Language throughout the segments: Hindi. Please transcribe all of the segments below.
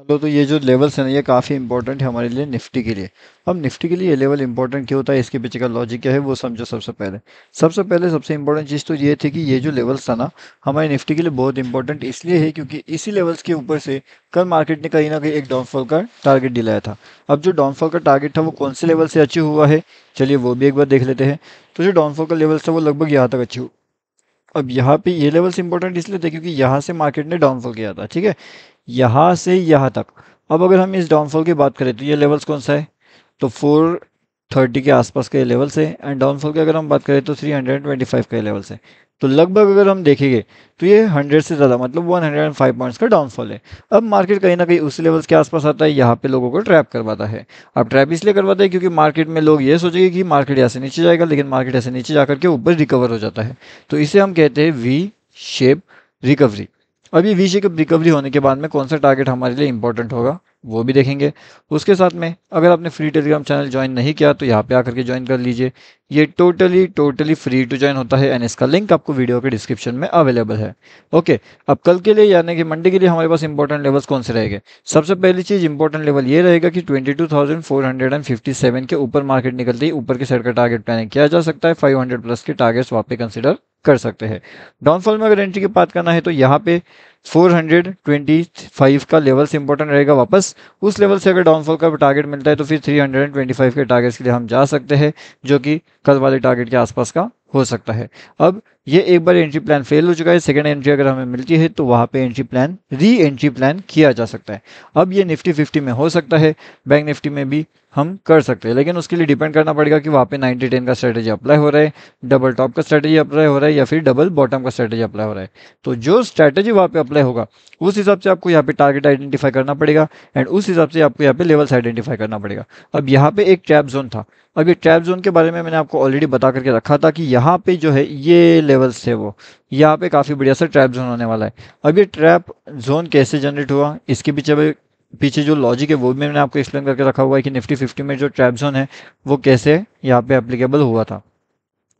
हेलो तो ये जो लेवल्स हैं ना ये काफ़ी इंपॉर्टेंट है हमारे लिए निफ्टी के लिए अब निफ्टी के लिए ये लेवल इंपॉर्टेंट क्यों होता है इसके पीछे का लॉजिक क्या है वो समझो सबसे पहले सबसे पहले सबसे इंपॉर्टेंट चीज़ तो ये थी कि ये जो लेवल्स था ना हमारे निफ्टी के लिए बहुत इंपॉर्टेंट इसलिए है क्योंकि इसी लेवल्स के ऊपर से कल मार्केट ने कहीं ना कहीं एक डाउनफॉल का टारगेट दिलाया था अब जो डाउनफॉल का टारगेट था वो कौन से लेवल से अचीव हुआ है चलिए वो भी एक बार देख लेते हैं तो जो डाउनफॉल का लेवल्स था वो लगभग यहाँ तक अचीव अब यहाँ पे ये लेवल्स इंपॉर्टेंट इसलिए थे क्योंकि यहाँ से मार्केट ने डाउनफॉल किया था ठीक है यहाँ से यहाँ तक अब अगर हम इस डाउनफॉल की बात करें तो ये लेवल्स कौन सा है तो फोर थर्टी के आसपास के लेवल्स है एंड डाउनफॉल की अगर हम बात करें तो थ्री हंड्रेड ट्वेंटी फाइव के लेवल्स है तो लगभग अगर हम देखेंगे तो ये हंड्रेड से ज़्यादा मतलब one hundred and five points का डाउनफॉल है अब मार्केट कहीं ना कहीं उस लेवल्स के आसपास आता है यहाँ पे लोगों को ट्रैप करवाता है अब ट्रैप इसलिए करवाता है क्योंकि मार्केट में लोग ये सोचेंगे कि मार्केट यहाँ से नीचे जाएगा लेकिन मार्केट ऐसे नीचे जाकर के ऊपर रिकवर हो जाता है तो इसे हम कहते हैं वी शेप रिकवरी अभी वी शेप रिकवरी होने के बाद में कौन सा टारगेट हमारे लिए इंपॉर्टेंट होगा वो भी देखेंगे उसके साथ में अगर आपने फ्री टेलीग्राम चैनल ज्वाइन नहीं किया तो यहाँ पे आकर के ज्वाइन कर लीजिए ये totally totally free to join होता है एंड इसका लिंक आपको वीडियो के डिस्क्रिप्शन में अवेलेबल है ओके अब कल के लिए यानी कि मंडे के लिए हमारे पास इंपॉर्टेंट लेवल्स कौन से रहेंगे सबसे पहली चीज़ इंपॉर्टेंट लेवल ये रहेगा कि ट्वेंटी के ऊपर मार्केट निकलती है ऊपर के साइड का टारगेट प्लानिंग किया जा सकता है फाइव प्लस के टारगेट्स वहाँ पे कंसिडर कर सकते हैं डाउनफॉल में अगर एंट्री की बात करना है तो यहाँ पे 425 का लेवल से इंपॉर्टेंट रहेगा वापस उस लेवल से अगर डाउनफॉल का टारगेट मिलता है तो फिर 325 के टारगेट्स के लिए हम जा सकते हैं जो कि कल वाले टारगेट के आसपास का हो सकता है अब ये एक बार एंट्री प्लान फेल हो चुका है सेकेंड एंट्री अगर हमें मिलती है तो वहाँ पे entry plan reentry plan किया जा सकता है अब ये निफ्टी फिफ्टी में हो सकता है बैंक निफ्टी में भी हम कर सकते हैं लेकिन उसके लिए डिपेंड करना पड़ेगा कि वहाँ पे नाइनटी टेन का स्ट्रेटेजी अप्लाई हो रहा है डबल टॉप का स्ट्रेटेजी अप्लाई हो रहा है या फिर डबल बॉटम का स्ट्रेटेजी अप्लाई हो रहा है तो जो स्ट्रेटेजी वहाँ पे अप्लाई होगा उस हिसाब से आपको यहाँ पे टारगेट आइडेंटिफाई करना पड़ेगा एंड उस हिसाब से आपको यहाँ पे लेवल्स आइडेंटिफाई करना पड़ेगा अब यहाँ पे एक ट्रैप जोन था अब ये ट्रैप जोन के बारे में मैंने आपको ऑलरेडी बता करके रखा था कि यहाँ पे जो है ये लेवल्स थे वो यहाँ पे काफ़ी बढ़िया सा ट्रैप जोन होने वाला है अब ये ट्रैप जोन कैसे जनरेट हुआ इसके पीछे पीछे जो लॉजिक है वो भी मैंने आपको एक्सप्लेन करके रखा हुआ है कि निफ्टी फिफ्टी में जो ट्रैप जोन है वो कैसे यहाँ पे एप्लीकेबल हुआ था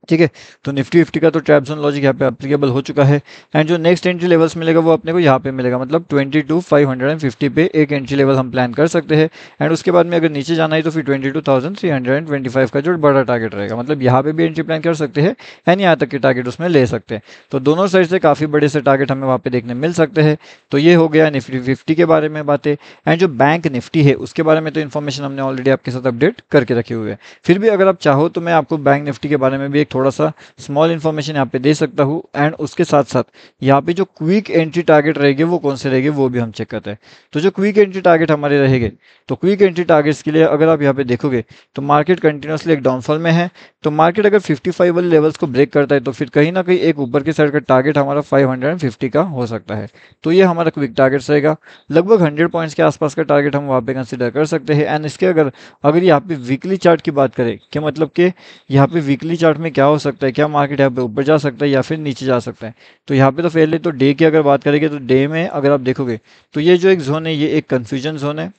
ठीक है तो निफ्टी फिफ्टी का तो ट्रैप्सन लॉजिक यहाँ पे अप्लीकेबल हो चुका है एंड जो नेक्स्ट एंट्री लेवल्स मिलेगा वो अपने को यहाँ पे मिलेगा मतलब twenty two five hundred and fifty पे एक एंट्री लेवल हम प्लान कर सकते हैं एंड उसके बाद में अगर नीचे जाना है तो फिर twenty two thousand three hundred and twenty five का जो बड़ा टारगेट रहेगा मतलब यहाँ पे भी एंट्री प्लान कर सकते हैं एंड यहाँ तक के टारगेट उसमें ले सकते हैं तो दोनों साइड से काफ़ी बड़े से टारगेट हमें वहाँ पे देखने मिल सकते हैं तो ये हो गया निफ्टी फिफ्टी के बारे में बातें एंड जो बैंक निफ्टी है उसके बारे में तो इन्फॉर्मेशन हमने ऑलरेडी आपके साथ अपडेट करके रखे हुए हैं फिर भी अगर आप चाहो तो मैं आपको बैंक निफ्टी के बारे में भी एक थोड़ा सा स्मॉल इन्फॉर्मेशन यहाँ पे दे सकता हूँ एंड उसके साथ साथ यहाँ पे जो क्विक एंट्री टारगेट रहेगी वो कौन से रहेंगे वो भी हम चेक करते हैं तो जो क्विक एंट्री टारगेट हमारे रहेंगे तो क्विक एंट्री टारगेट्स के लिए अगर आप यहाँ पे देखोगे तो मार्केट कंटिन्यूसली एक डाउनफॉल में है तो मार्केट अगर फाइव वाले लेवल्स को ब्रेक करता है तो फिर कहीं ना कहीं एक ऊपर के साइड का टारगेट हमारा फिफ्टी का हो सकता है तो ये हमारा क्विक टारगेट रहेगा लगभग हंड्रेड पॉइंट्स के आसपास का टारगेट हम वहाँ पे कंसिडर कर सकते हैं एंड इसके अगर अगर यहाँ पे वीकली चार्ट की बात करें कि मतलब कि यहाँ पे वीकली चार्ट में क्या क्या हो सकता है क्या मार्केट यहाँ पे ऊपर जा सकता है या फिर नीचे जा सकता है तो यहाँ पे तो फेल ले तो डे की अगर बात करेंगे तो डे में अगर आप देखोगे तो ये जो एक जोन है ये एक कन्फ्यूजन जोन है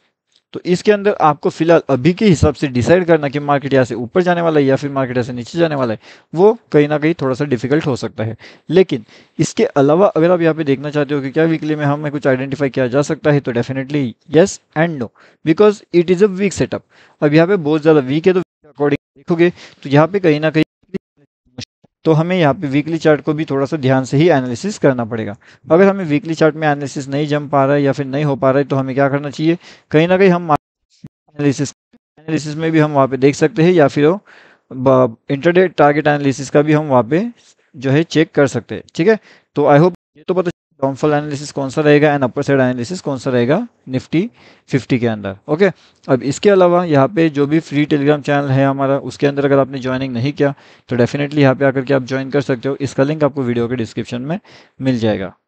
तो इसके अंदर आपको फिलहाल अभी के हिसाब से डिसाइड करना कि मार्केट यहाँ से ऊपर जाने वाला है या फिर मार्केट यहाँ से नीचे जाने वाला है वो कहीं ना कहीं थोड़ा सा डिफिकल्ट हो सकता है लेकिन इसके अलावा अगर आप यहाँ पे देखना चाहते हो कि क्या वीकली में हमें कुछ आइडेंटिफाई किया जा सकता है तो definitely yes and no because it is a weak setup अब यहाँ पे बहुत ज़्यादा वीक है तो अकॉर्डिंग देखोगे तो यहाँ पे कहीं ना कहीं तो हमें यहाँ पे वीकली चार्ट को भी थोड़ा सा ध्यान से ही एनालिसिस करना पड़ेगा अगर हमें वीकली चार्ट में एनालिसिस नहीं जम पा रहा है या फिर नहीं हो पा रहा है तो हमें क्या करना चाहिए कहीं ना कहीं हम एनालिसिस एनालिसिस में भी हम वहाँ पे देख सकते हैं या फिर इंटरडेट टारगेट एनालिसिस का भी हम वहाँ पे जो है चेक कर सकते हैं ठीक है तो आई होप ये तो पता डाउनफॉल एनालिसिस कौन सा रहेगा एंड अपर साइड एनालिसिस कौन सा रहेगा निफ्टी 50 के अंदर ओके अब इसके अलावा यहाँ पे जो भी फ्री टेलीग्राम चैनल है हमारा उसके अंदर अगर आपने ज्वाइनिंग नहीं किया तो डेफिनेटली यहाँ पे आकर के आप ज्वाइन कर सकते हो इसका लिंक आपको वीडियो के डिस्क्रिप्शन में मिल जाएगा